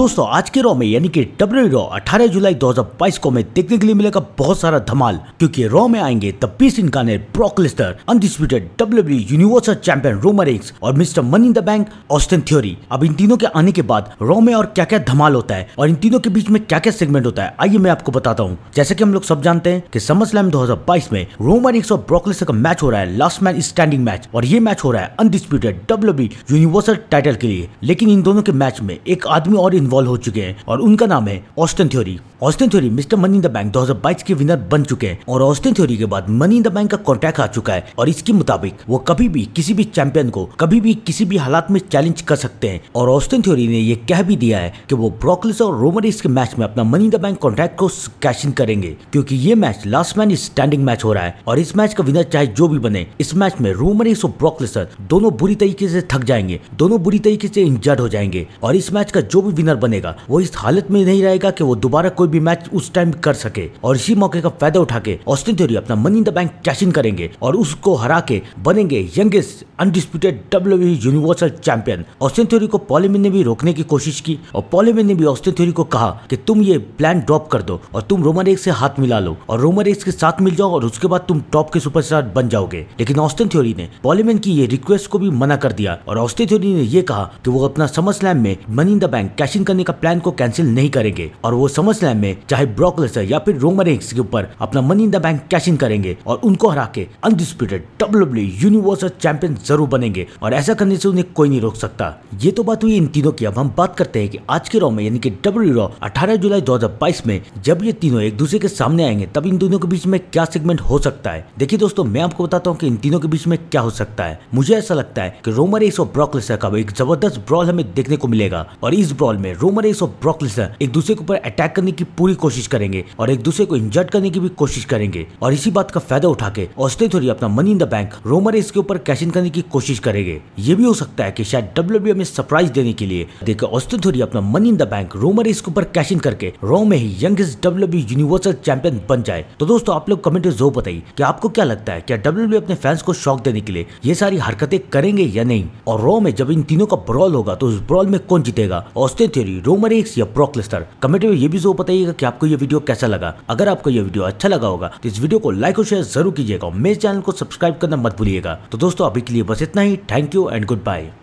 दोस्तों आज के रॉ में यानी कि डब्ल्यू रॉ 18 जुलाई 2022 को में देखने के लिए मिलेगा बहुत सारा धमाल क्योंकि रॉ में आएंगे the beast incarnate Brock Lesnar undisputed W universal champion Roman Reigns और mister money in the bank Austin Theory अब इन तीनों के आने के बाद रॉ में और क्या क्या धमाल होता है और इन तीनों के बीच में क्या क्या सेगमेंट होता है आइए मैं आपको बताता हूँ जैसे की हम लोग सब जानते हैं की समर स्लैम दो में रोमरिक्स और ब्रोकलिस्टर का मैच हो रहा है लास्ट मैन स्टैंडिंग मैच और ये मैच हो रहा है अनडिस्प्यूटेड डब्ल्यू यूनिवर्सल टाइटल के लिए लेकिन इन दोनों के मैच में एक आदमी और इन्वॉल्व हो चुके हैं और उनका नाम है Austin Theory Austin Theory mister money in the bank 2022 के विनर बन चुके हैं और ऑस्टिन थ्योरी के बाद मनी इन द बैंक का कॉन्ट्रैक्ट आ चुका है और इसके मुताबिक वो कभी भी किसी भी चैंपियन को कभी भी किसी भी हालात में चैलेंज कर सकते हैं और ऑस्टिन थ्योरी ने ये कह भी दिया है की वो ब्रोकलिस और रोमरिस के मैच में अपना money in the bank contract को कैश इन करेंगे क्योंकि ये match last man standing match हो रहा है और इस मैच का विनर चाहे जो भी बने इस मैच में रोमरिस और ब्रोकलिसर दोनों बुरी तरीके से थक जाएंगे दोनों बुरी तरीके से इंजर्ड हो जाएंगे और इस मैच का जो भी विनर बनेगा वो इस हालत में नहीं रहेगा कि वो दोबारा कोई कोई भी मैच उस टाइम कर सके और इसी मौके का फायदा उठा के ऑस्टिन थ्योरी अपना money in the bank cash in करेंगे और उसको हरा के बनेंगे youngest undisputed W universal champion Austin Theory को पॉलीमिन ने भी रोकने की कोशिश की और पॉलीमिन ने भी ऑस्टिन थ्योरी को कहा कि तुम ये प्लान ड्रॉप कर दो और तुम रोमन रेक्स से हाथ मिला लो और रोमन रेक्स के साथ मिल जाओ और उसके बाद तुम टॉप के सुपरस्टार बन जाओगे लेकिन ऑस्टिन थ्योरी ने पॉलीमिन की ये रिक्वेस्ट को भी मना कर दिया और ऑस्टिन थ्योरी ने यह कहा कि वो अपना समर स्लैम में money in the bank cash in करने का प्लान को कैंसिल नहीं करेंगे और वो समर स्लैम में चाहे ब्रॉक लेसर या फिर रोमन एक्स के ऊपर अपना money in the bank cash in करेंगे और उनको हरा के अनडिस्प्यूटेड डब्ल्यूब्ल्यू यूनिवर्सल चैंपियन जरूर बनेंगे और ऐसा करने से उन्हें कोई नहीं रोक सकता ये तो बात हुई इन तीनों की अब हम बात करते हैं कि आज के रॉ में यानी कि डब्ल्यू रॉ e अठारह जुलाई दो में जब ये तीनों एक दूसरे के सामने आएंगे तब इन दोनों के बीच में क्या सेगमेंट हो सकता है देखिए दोस्तों मैं आपको बताता हूँ कि इन तीनों के बीच में क्या हो सकता है मुझे ऐसा लगता है कि रोमर एस और ब्रॉक का एक जबरदस्त ब्रॉल हमें देखने को मिलेगा और इस ब्रॉल में रोमर एस और ब्रॉक एक दूसरे के ऊपर अटैक करने की पूरी कोशिश करेंगे और एक दूसरे को इंजर्ट करने की भी कोशिश करेंगे और इसी बात का फायदा उठा के ऑस्ट्रे थोड़ी अपना money in the bank Roman इसके ऊपर कैश इन करने की कोशिश करेंगे ये भी हो सकता है की शायद डब्ल्यू e हमें सरप्राइज देने के लिए देखकर ऑस्ट्रे अपना money in the bank Roman इसके ऊपर कैश इन करके रो में ही यंगेस्ट डब्ल्यू यूनिवर्सल चैंपियन बन जाए तो दोस्तों आप लोग कमेंट में बताई बताइए आपको क्या लगता है क्या डब्ल्यू e अपने फैंस को शौक देने के लिए ये सारी हरकतें करेंगे या नहीं और रो में जब इन तीनों का ब्रॉल होगा तो उस ब्रॉल में कौन जीतेगा ऑस्ट्रे रोमर एक्स या ब्रॉकलिस्टर कमेंट में ये भी जो बताइए बताइएगा कि आपको ये वीडियो कैसा लगा अगर आपको ये वीडियो अच्छा लगा होगा तो इस वीडियो को लाइक और शेयर जरूर कीजिएगा और मेरे चैनल को सब्सक्राइब करना मत भूलिएगा तो दोस्तों अभी के लिए बस इतना ही thank you and good bye